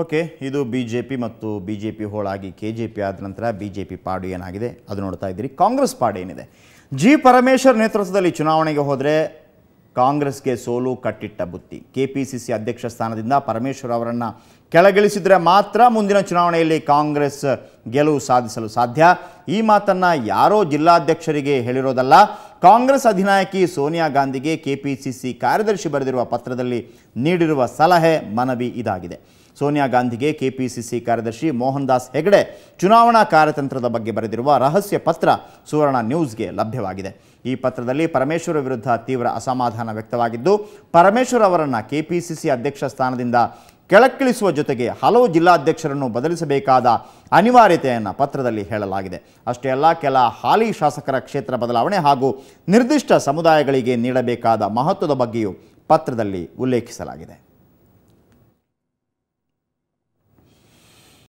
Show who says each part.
Speaker 1: okay ಇದು B J P ಮತ್ತು B J P ಹೋಳಾಗಿ ಕೆ ಜೆ ಪಿ ಆದ ನಂತರ ಬಿ ಜೆ ಪಿ ಪಾಡು ಏನಾಗಿದೆ ಅದು ನೋಡ್ತಾ ಇದ್ದೀರಿ ಕಾಂಗ್ರೆಸ್ ಪಾಡು ಏನಿದೆ ಜಿ ಪರಮೇಶ್ವರ್ ನೇತೃತ್ವದಲ್ಲಿ ಚುನಾವಣೆಗೆ ಹೋದರೆ ಕಾಂಗ್ರೆಸ್ಗೆ ಸೋಲು ಕಟ್ಟಿಟ್ಟ ಬುತ್ತಿ ಕೆ ಪಿ ಸಿ ಸಿ ಅಧ್ಯಕ್ಷ ಸ್ಥಾನದಿಂದ ಪರಮೇಶ್ವರ್ ಅವರನ್ನು ಕೆಳಗಿಳಿಸಿದರೆ ಮಾತ್ರ ಮುಂದಿನ ಚುನಾವಣೆಯಲ್ಲಿ ಕಾಂಗ್ರೆಸ್ ಗೆಲುವು ಸಾಧಿಸಲು ಸಾಧ್ಯ ಈ ಮಾತನ್ನು ಯಾರೋ ಜಿಲ್ಲಾಧ್ಯಕ್ಷರಿಗೆ ಹೇಳಿರೋದಲ್ಲ ಕಾಂಗ್ರೆಸ್ ಅಧಿನಾಯಕಿ ಸೋನಿಯಾ ಗಾಂಧಿಗೆ ಕೆ ಪಿ ಸಿ ಸಿ ಕಾರ್ಯದರ್ಶಿ ಬರೆದಿರುವ ಪತ್ರದಲ್ಲಿ ನೀಡಿರುವ ಸಲಹೆ ಮನವಿ ಇದಾಗಿದೆ ಸೋನಿಯಾ ಗಾಂಧಿಗೆ ಕೆಪಿಸಿಸಿ ಕಾರ್ಯದರ್ಶಿ ಮೋಹನ್ ದಾಸ್ ಹೆಗಡೆ ಚುನಾವಣಾ ಕಾರ್ಯತಂತ್ರದ ಬಗ್ಗೆ ಬರೆದಿರುವ ರಹಸ್ಯ ಪತ್ರ ಸುವರ್ಣ ನ್ಯೂಸ್ಗೆ ಲಭ್ಯವಾಗಿದೆ ಈ ಪತ್ರದಲ್ಲಿ ಪರಮೇಶ್ವರ ವಿರುದ್ಧ ತೀವ್ರ ಅಸಮಾಧಾನ ವ್ಯಕ್ತವಾಗಿದ್ದು ಪರಮೇಶ್ವರ್ ಅವರನ್ನು ಕೆಪಿಸಿಸಿ ಅಧ್ಯಕ್ಷ ಸ್ಥಾನದಿಂದ ಕೆಳಕ್ಕಿಳಿಸುವ ಜೊತೆಗೆ ಹಲವು ಜಿಲ್ಲಾಧ್ಯಕ್ಷರನ್ನು ಬದಲಿಸಬೇಕಾದ ಅನಿವಾರ್ಯತೆಯನ್ನು ಪತ್ರದಲ್ಲಿ ಹೇಳಲಾಗಿದೆ ಅಷ್ಟೇ ಅಲ್ಲ ಕೆಲ ಹಾಲಿ ಶಾಸಕರ ಕ್ಷೇತ್ರ ಬದಲಾವಣೆ ಹಾಗೂ ನಿರ್ದಿಷ್ಟ ಸಮುದಾಯಗಳಿಗೆ ನೀಡಬೇಕಾದ ಮಹತ್ವದ ಬಗ್ಗೆಯೂ ಪತ್ರದಲ್ಲಿ ಉಲ್ಲೇಖಿಸಲಾಗಿದೆ